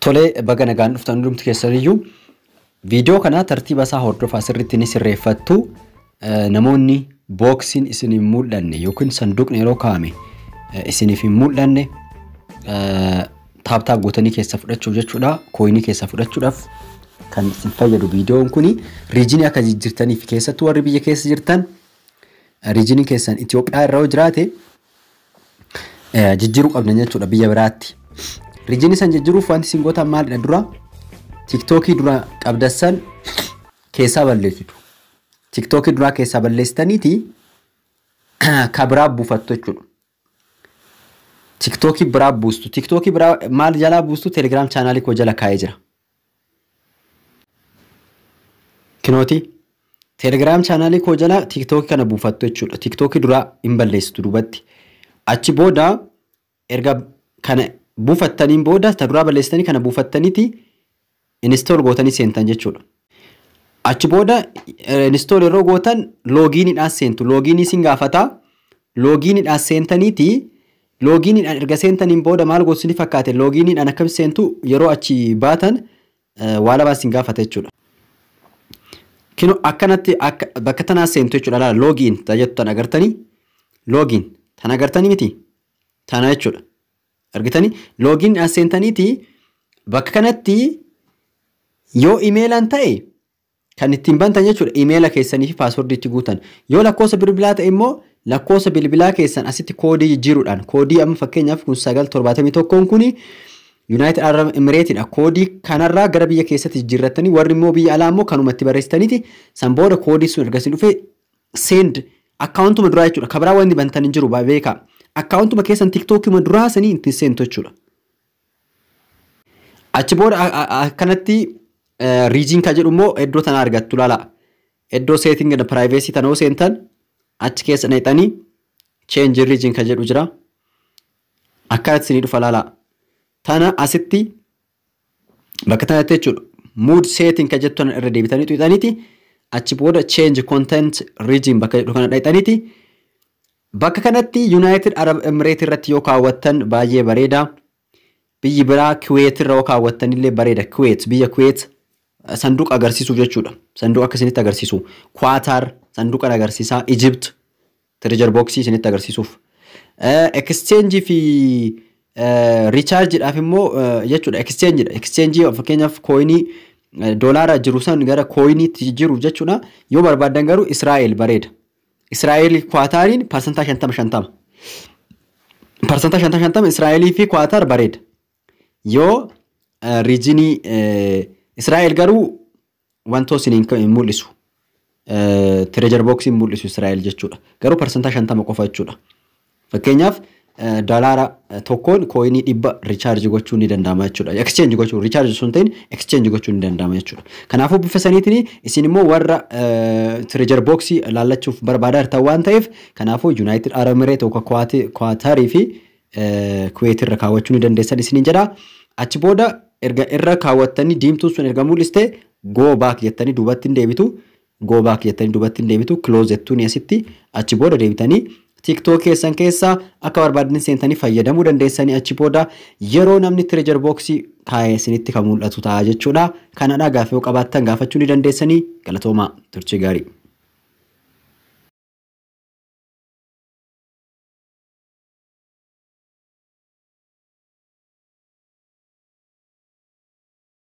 Tolee baga nagaan dhuftan dhumti keessaniyyuu viidiyoo kana tartiiba isaa hordofaa asirratti ni sirreeffattu eh, namoonni booksiin isin hin mul'anne yookiin sanduuqni yeroo kaa'ame eh, isiniif hin mul'anne eh, taaptaa gootanii keessa fudhachuuf jechuudha kooyinii keessa fudhachuudhaaf kan isin fayyadu viidiyoon kun riijinii akka jirtaniif keessattuu warri biyya keessa jirtan riijinii keessan Itoophiyaa irra jiraate jijjiiruu qabna jechuudha biyya biraatti. Riijinii san jijjiiruuf wanti isin gootan maalidha dura tiktookii dura qabdassan keessaa balleessitu. Tiktookii duraa keessaa balleessitaniiti ka biraa buufattu jechuudha. Tiktookii biraa buustu. Tiktookii biraa maal jalaa buustu telegiraam chaanaalii koo jala kaa'ee jira. Kinooti. Telegiraam chaanaalii koo jala tiktookii kana buufattu jechuudha. Tiktookii duraa hin balleessitu duubatti. Achi booda erga kana buufattaniin booda ta duraa balleessitanii kana buufattaniiti inistool gootanii seentan jechuudha. Achi booda eh, inistool yeroo gootan loogiiniidhaan seentu. Loogiinii isin gaafataa. Loogiiniidhaan seentaniiti. Loogiiniidhaan erga seentaniin booda maal akkam seentu yeroo achi baatan eh, waa lamaa sin jechuudha. Kinu akkanatti bakka tanaa seentu jechuudha loogiin agartanii loogiin tana jechuudha. Argitanii loogiin as seentaniiti bakka kanatti yoo imeelaan ta'e kan ittiin bantan jechuudha imeela keessanii fi paaswordiitti guutan yoo lakkoofsa bilbilaa ta'e immoo lakkoofsa bilbilaa keessan asitti koodii jijjiiruudhaan koodii amma fakkeenyaaf kun sagal torbaatamii tokkoon kuni Yuunaayitid Arab Imireetidha. Koodii kanarraa gara biyya keessatti jijjiirrattanii warri immoo biyya alaa immoo kanumatti barreessitaniiti san booda koodii sun ergasii dhufee seend akkaawuntuma duraa jechuudha kabaraa wanti bantan hin jiru beekaa. akkaawuntuma keessan tiiktookima duraa sanii ittiin seentu jechuudha. Achi booda akkanatti e, riijiin kan jedhu immoo iddoo tana argattu laala. Iddoo seetiin gada piraayivesii tanoo seentan achi keessa neexanii cheenjii riijiin kan jedhu jira. Akkanatti sinii dhufa laala. Tana asitti bakka tanatti jechuudha. Mood seetiin kan jettu irra deebitanii xuuxaniiti. Achi booda change content riijiin bakka jedhu kana dhaqxaniiti. Bakka kanatti Yuunaayitid Arab Imireet yoo kaawwattan baay'ee bareeda. Biyyi biraa Kuweet irra yoo kaawwattan bareeda. Kuweet biyya Kuweet eh, sanduuqa agarsiisuu jechuudha. Sanduuqa akka isinitti agarsiisu. Kwaataar sanduuqa agarsiisaa. Ijipt tirjar booksii isinitti agarsiisuuf. Eksteenjii eh, fi eh, immoo jechuudha fakkeenyaaf jiru san gara jiru jechuudha. Yoo barbaadan garuu Israa'el bareeda. Israa'eel kwaataariin parsantaa shantama shantama. Parsantaa shantama fi kwaataar bareeda. Yoo rijinii Israa'eel garuu wantoo isiniin hin mul'isu. Tireejar booksii hin mul'isu Israa'eel jechuudha. Garuu parsantaa shantama qofa jechuudha. Fakkeenyaaf dolaara eh, tokkoon kooyinii dhibba riichaarjii gochuu ni danda'ama jechuudha. gochuu riichaarjii sun ta'in gochuu ni danda'ama jechuudha. Kanaafuu isin immoo warra eh, tireejar booksii laallachuuf barbaadaa ta'an waan ta'eef kanaafuu Yuunaayitid Arab Mireet Kwaatarii fi eh, Kuweet kaawwachuu ni dandeessan isin jedha. Achi booda erga irra kaawwattanii sun erga mul'iste goo back jettanii duubatti hin deebitu go back jettanii duubatti hin deebitu achi booda deebitanii Tiktook keessan keessaa akka barbaadni seentanii fayyadamuu dandeessanii achi booda yeroo namni tireejer booksii kaa'ee isinitti kan mul'atu ta'a jechuudha. Kanadha gaafii yoo qabaattan gaafachuu ni dandeessanii galatoomaa turchii gaarii.